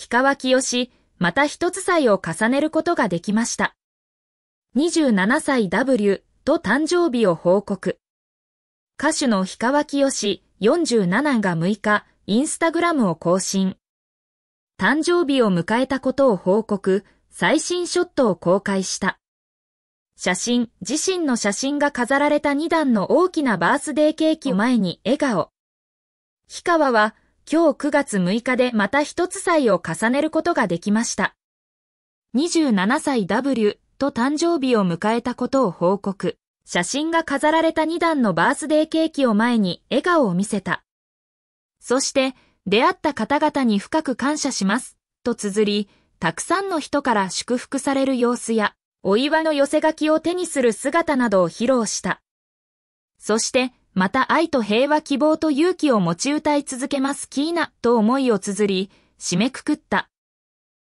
氷川清し、また一つ歳を重ねることができました。27歳 W と誕生日を報告。歌手の氷川清よし47が6日、インスタグラムを更新。誕生日を迎えたことを報告、最新ショットを公開した。写真、自身の写真が飾られた2段の大きなバースデーケーキを前に笑顔。氷川は、今日9月6日でまた一つ歳を重ねることができました。27歳 W と誕生日を迎えたことを報告。写真が飾られた2段のバースデーケーキを前に笑顔を見せた。そして、出会った方々に深く感謝します、と綴り、たくさんの人から祝福される様子や、お祝いの寄せ書きを手にする姿などを披露した。そして、また愛と平和希望と勇気を持ち歌い続けますキーナと思いを綴り、締めくくった